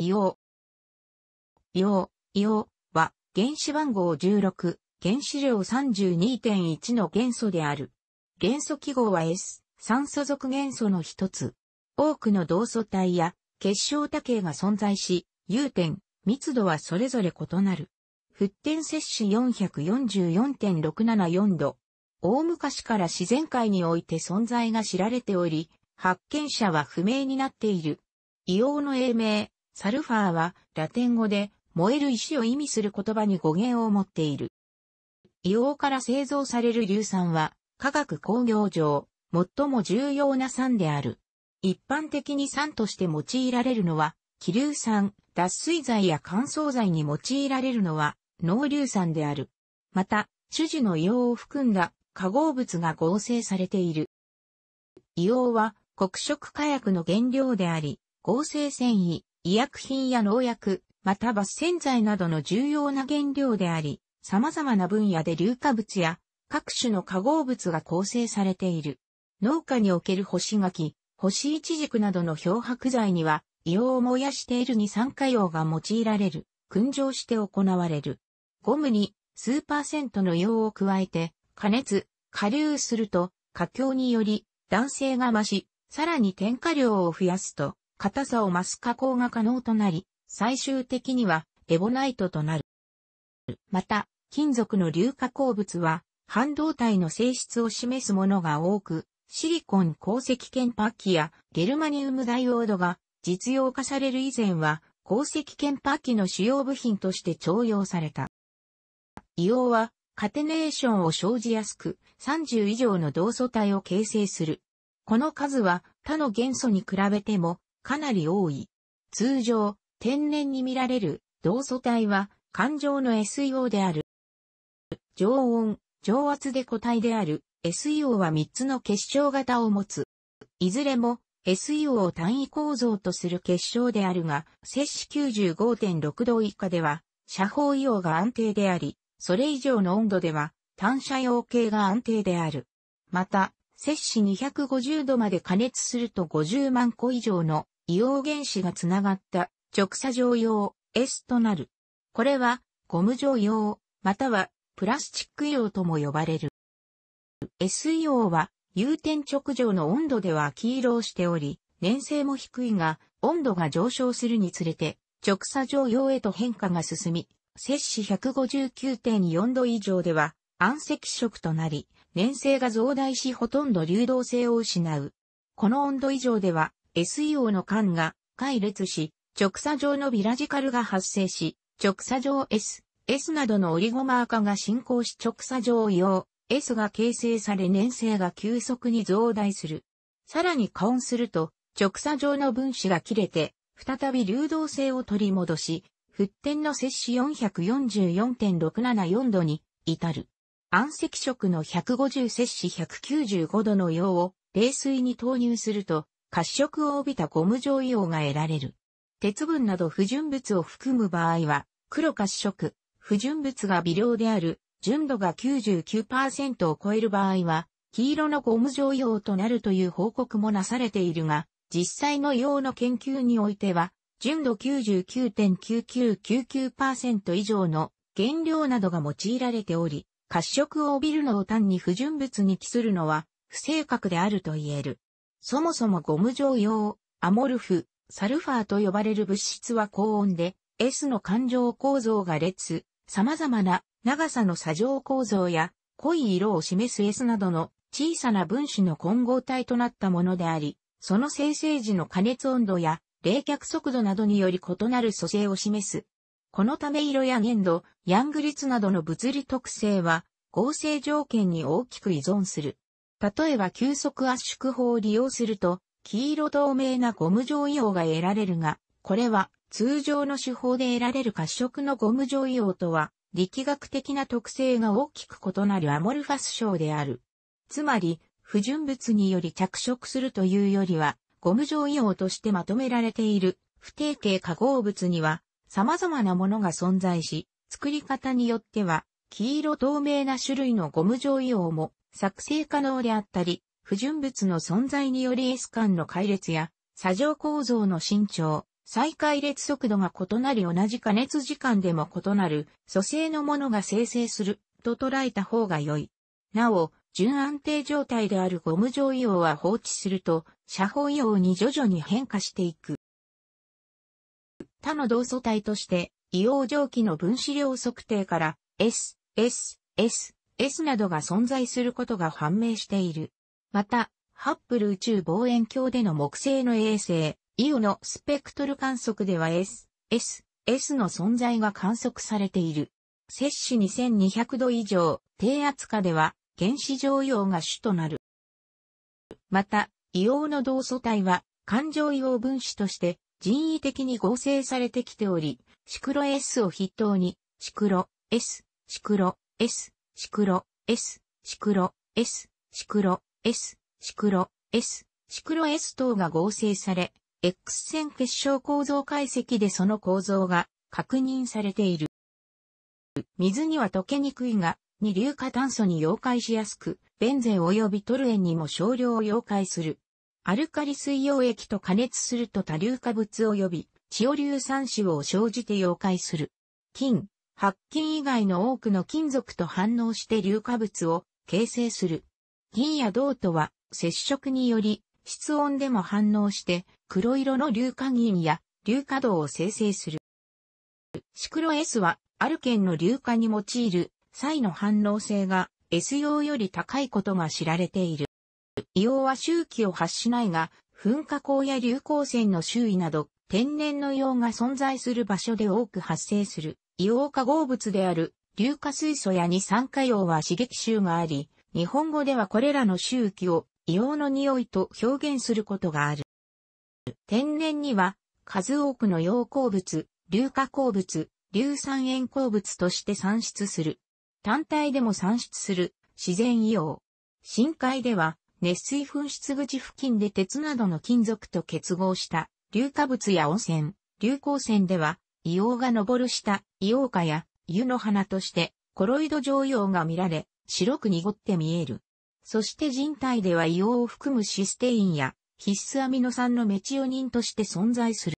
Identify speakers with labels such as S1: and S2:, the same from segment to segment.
S1: 硫黄。硫黄、硫黄は原子番号16、原子量32.1の元素である。元素記号は S、酸素属元素の一つ。多くの同素体や結晶多形が存在し、融点、密度はそれぞれ異なる。沸点摂氏444.674度。大昔から自然界において存在が知られており、発見者は不明になっている。硫黄の英名、サルファーはラテン語で燃える石を意味する言葉に語源を持っている。硫黄から製造される硫酸は化学工業上最も重要な酸である。一般的に酸として用いられるのは気硫酸、脱水剤や乾燥剤に用いられるのは濃硫酸である。また、種子の硫黄を含んだ化合物が合成されている。硫黄は黒色火薬の原料であり、合成繊維、医薬品や農薬、または洗剤などの重要な原料であり、様々な分野で硫化物や各種の化合物が構成されている。農家における干し柿、干しイチジクなどの漂白剤には、硫黄を燃やしている二酸化硫黄が用いられる、燻蒸して行われる。ゴムに数パーセントの硫黄を加えて、加熱、加流すると、加強により、弾性が増し、さらに添加量を増やすと、硬さを増す加工が可能となり、最終的にはエボナイトとなる。また、金属の硫化鉱物は、半導体の性質を示すものが多く、シリコン鉱石研パッキやゲルマニウムダイオードが実用化される以前は鉱石研パッキの主要部品として徴用された。硫黄はカテネーションを生じやすく30以上の同素体を形成する。この数は他の元素に比べてもかなり多い。通常、天然に見られる同素体は感情の SEO である。常温、常圧で固体である SEO は3つの結晶型を持つ。いずれも SEO を単位構造とする結晶であるが、摂氏95.6度以下では、射法硫黄が安定であり、それ以上の温度では、単射用系が安定である。また、摂氏250度まで加熱すると50万個以上の硫黄原子がつながった直射状用 S となる。これはゴム状用、またはプラスチック用とも呼ばれる。S 用は融点直上の温度では黄色をしており、粘性も低いが、温度が上昇するにつれて、直射状用へと変化が進み、摂氏159.4度以上では、暗赤色となり、粘性が増大しほとんど流動性を失う。この温度以上では、SEO の間が解列し、直鎖状のビラジカルが発生し、直鎖状 S、S などのオリゴマー化が進行し直鎖状用 S が形成され粘性が急速に増大する。さらに加温すると、直鎖状の分子が切れて、再び流動性を取り戻し、沸点の摂氏444.674度に至る。暗赤色の150摂氏195度の用を冷水に投入すると、褐色を帯びたゴム状硫黄が得られる。鉄分など不純物を含む場合は、黒褐色、不純物が微量である、純度が99%を超える場合は、黄色のゴム状硫黄となるという報告もなされているが、実際の硫黄の研究においては、純度99.9999%以上の原料などが用いられており、褐色を帯びるのを単に不純物に帰するのは不正確であると言える。そもそもゴム状用、アモルフ、サルファーと呼ばれる物質は高温で、S の環状構造が列、様々な長さの砂状構造や濃い色を示す S などの小さな分子の混合体となったものであり、その生成時の加熱温度や冷却速度などにより異なる組成を示す。このため色や粘度、ヤング率などの物理特性は合成条件に大きく依存する。例えば急速圧縮法を利用すると、黄色透明なゴム状硫黄が得られるが、これは通常の手法で得られる褐色のゴム状硫黄とは、力学的な特性が大きく異なるアモルファス症である。つまり、不純物により着色するというよりは、ゴム状硫黄としてまとめられている不定形化合物には様々なものが存在し、作り方によっては黄色透明な種類のゴム状硫黄も作成可能であったり、不純物の存在により S 間の回列や、砂上構造の伸長、再回列速度が異なり同じ加熱時間でも異なる、組成のものが生成する、と捉えた方が良い。なお、純安定状態であるゴム状硫黄は放置すると、斜方硫黄に徐々に変化していく。他の同素体として、硫黄蒸気の分子量測定から、S、S、S、S などが存在することが判明している。また、ハッブル宇宙望遠鏡での木星の衛星、イオのスペクトル観測では S、S、S の存在が観測されている。摂氏2200度以上、低圧下では原子常用が主となる。また、硫黄の同素体は環状硫黄分子として人為的に合成されてきており、シクロ S を筆頭に、シクロ、S、シクロ、S、シクロ、S、シクロ、S、シクロ、S、シクロ、S、シクロ S 等が合成され、X 線結晶構造解析でその構造が確認されている。水には溶けにくいが、二硫化炭素に溶解しやすく、ベンゼン及びトルエンにも少量を溶解する。アルカリ水溶液と加熱すると多硫化物及び、チオ硫酸子を生じて溶解する。金、白金以外の多くの金属と反応して硫化物を形成する。銀や銅とは接触により室温でも反応して黒色の硫化銀や硫化銅を生成する。シクロ S はアルケンの硫化に用いる際の反応性が S 用より高いことが知られている。硫黄は周期を発しないが、噴火口や流行線の周囲など天然の硫黄が存在する場所で多く発生する。硫黄化合物である硫化水素や二酸化硫黄は刺激臭があり、日本語ではこれらの周期を硫黄の匂いと表現することがある。天然には数多くの溶鉱物、硫化鉱物、硫酸塩鉱物として産出する。単体でも産出する自然硫黄。深海では熱水噴出口付近で鉄などの金属と結合した硫化物や温泉、硫鉱泉では硫黄が昇る下、硫黄花や湯の花としてコロイド状用が見られ、白く濁って見える。そして人体では硫黄を含むシステインや必須アミノ酸のメチオニンとして存在する。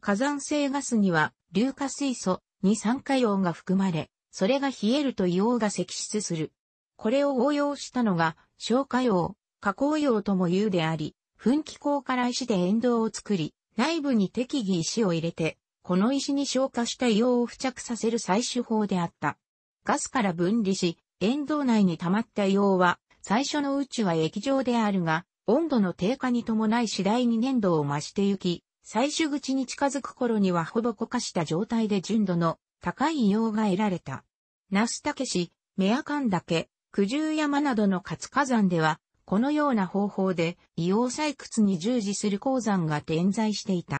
S1: 火山性ガスには硫化水素、二酸化硫黄が含まれ、それが冷えると硫黄が積出する。これを応用したのが消化用、加工用とも言うであり、噴気口から石で沿道を作り、内部に適宜石を入れて、この石に消化した硫黄を付着させる採取法であった。ガスから分離し、沿道内に溜まった硫黄は、最初のうちは液状であるが、温度の低下に伴い次第に粘土を増してゆき、採取口に近づく頃にはほぼ固化した状態で純度の高い硫黄が得られた。ナスタケ市、メアカンダジ九十山などの活火山では、このような方法で硫黄採掘に従事する鉱山が点在していた。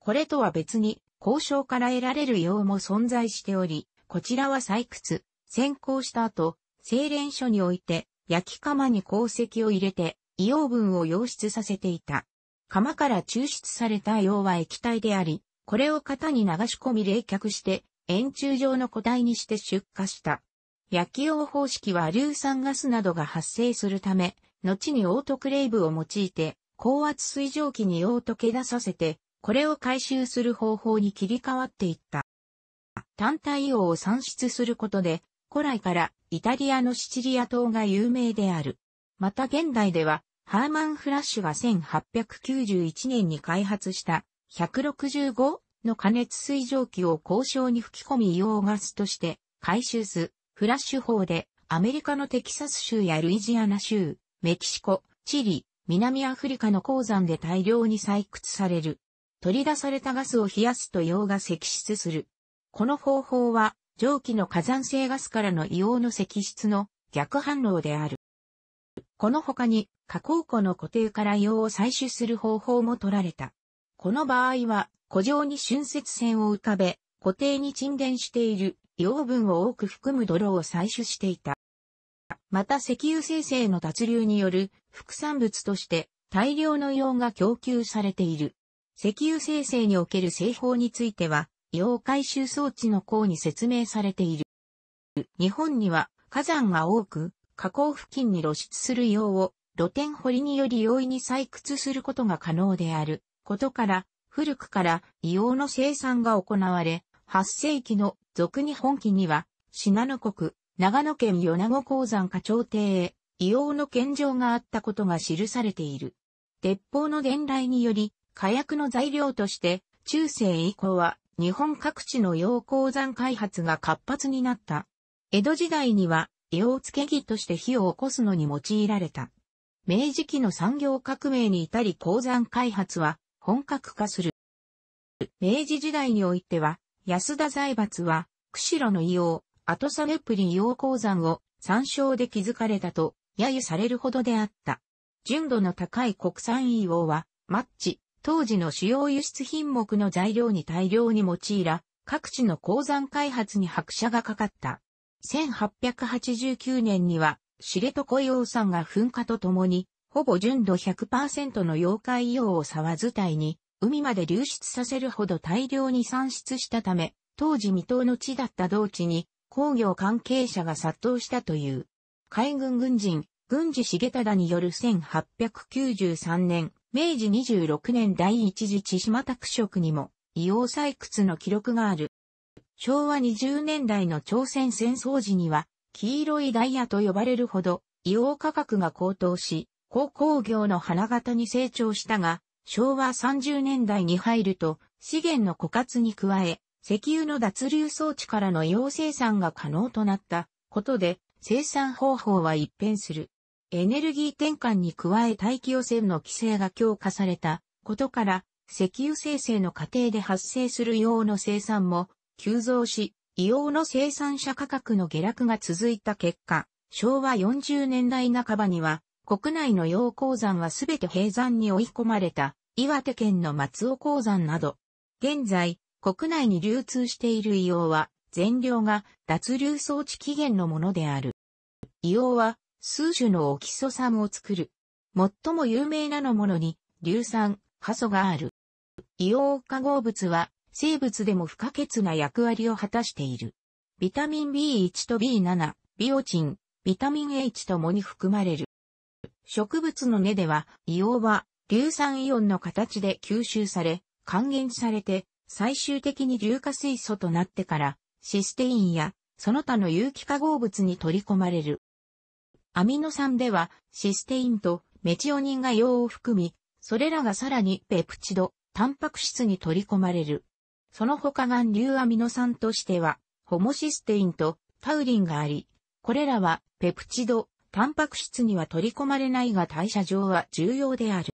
S1: これとは別に、交渉から得られる用も存在しており、こちらは採掘、先行した後、精錬所において、焼き釜に鉱石を入れて、硫黄分を溶出させていた。釜から抽出された硫黄は液体であり、これを型に流し込み冷却して、円柱状の固体にして出荷した。焼き用方式は硫酸ガスなどが発生するため、後にオートクレイブを用いて、高圧水蒸気に硫黄と溶け出させて、これを回収する方法に切り替わっていった。単体硫黄を産出することで、古来からイタリアのシチリア島が有名である。また現代では、ハーマン・フラッシュが1891年に開発した165の加熱水蒸気を交渉に吹き込み硫黄ガスとして回収す、フラッシュ法でアメリカのテキサス州やルイジアナ州、メキシコ、チリ、南アフリカの鉱山で大量に採掘される取り出されたガスを冷やすと硫黄が析出する。この方法は、蒸気の火山性ガスからの硫黄の析出の逆反応である。この他に、加工庫の固定から硫黄を採取する方法も取られた。この場合は、古城に浚渫船を浮かべ、固定に沈殿している硫黄分を多く含む泥を採取していた。また石油生成の脱流による副産物として大量の硫黄が供給されている。石油生成における製法については、硫黄回収装置の項に説明されている。日本には火山が多く、火口付近に露出する硫黄を露天掘りにより容易に採掘することが可能であることから、古くから硫黄の生産が行われ、8世紀の俗日本紀には、信濃国、長野県米子鉱山課長邸へ、硫黄の献上があったことが記されている。鉄砲の伝来により、火薬の材料として、中世以降は日本各地の溶鉱山開発が活発になった。江戸時代には、硫黄付け木として火を起こすのに用いられた。明治期の産業革命に至り鉱山開発は本格化する。明治時代においては、安田財閥は、釧路の硫黄、後サレプリ硫黄鉱山を参照で築かれたと、揶揄されるほどであった。純度の高い国産硫黄は、マッチ、当時の主要輸出品目の材料に大量に用いら、各地の鉱山開発に拍車がかかった。1889年には、知床洋黄山が噴火とともに、ほぼ純度100%の溶解硫黄を沢伝いに、海まで流出させるほど大量に産出したため、当時未踏の地だった同地に、工業関係者が殺到したという。海軍軍人、軍事重忠による1893年、明治26年第一次千島拓殖にも硫黄採掘の記録がある。昭和20年代の朝鮮戦争時には、黄色いダイヤと呼ばれるほど、硫黄価格が高騰し、鉱工業の花形に成長したが、昭和30年代に入ると、資源の枯渇に加え、石油の脱流装置からの硫黄生産が可能となったことで、生産方法は一変する。エネルギー転換に加え大気汚染の規制が強化されたことから、石油生成の過程で発生する硫黄の生産も急増し、硫黄の生産者価格の下落が続いた結果、昭和40年代半ばには、国内の溶鉱山はすべて閉山に追い込まれた、岩手県の松尾鉱山など、現在、国内に流通している硫黄は、全量が脱硫装置期限のものである。硫黄は、数種のオキソ酸を作る。最も有名なのものに、硫酸、ハソがある。硫黄化合物は、生物でも不可欠な役割を果たしている。ビタミン B1 と B7、ビオチン、ビタミン H ともに含まれる。植物の根では、硫黄は、硫酸イオンの形で吸収され、還元されて、最終的に硫化水素となってから、システインや、その他の有機化合物に取り込まれる。アミノ酸では、システインとメチオニンが用を含み、それらがさらにペプチド、タンパク質に取り込まれる。その他含硫アミノ酸としては、ホモシステインとタウリンがあり、これらはペプチド、タンパク質には取り込まれないが代謝上は重要である。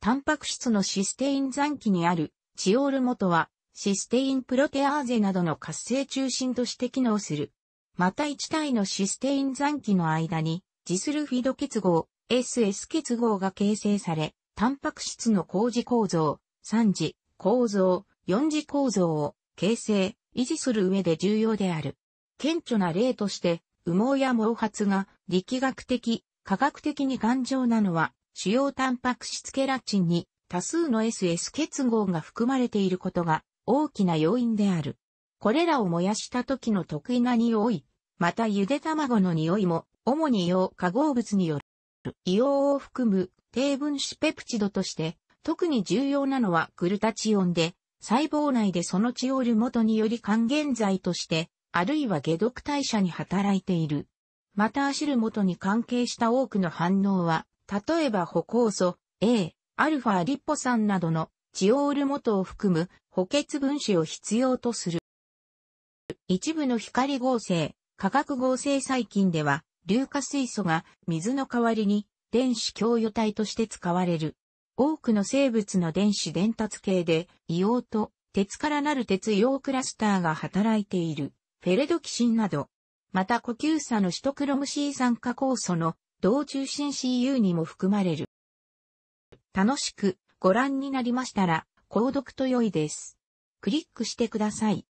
S1: タンパク質のシステイン残機にあるチオール元はシステインプロテアーゼなどの活性中心として機能する。また1体のシステイン残機の間に、ジスルフィド結合、SS 結合が形成され、タンパク質の工事構造、3次構造、4次構造を形成、維持する上で重要である。顕著な例として、羽毛や毛髪が力学的、科学的に頑丈なのは、主要タンパク質ケラチンに多数の SS 結合が含まれていることが大きな要因である。これらを燃やした時の得意な匂い、またゆで卵の匂いも、主に硫黄化合物による、硫黄を含む低分子ペプチドとして、特に重要なのはグルタチオンで、細胞内でそのチオール元により還元剤として、あるいは解毒代謝に働いている。またアシル元に関係した多くの反応は、例えば歩酵素、A、アルファリポ酸などのチオール元を含む補欠分子を必要とする。一部の光合成、化学合成細菌では、硫化水素が水の代わりに電子共与体として使われる。多くの生物の電子伝達系で、硫黄と鉄からなる鉄硫黄クラスターが働いている、フェレドキシンなど。また呼吸差のシトクロム C 酸化酵素の同中心 CU にも含まれる。楽しくご覧になりましたら、購読と良いです。クリックしてください。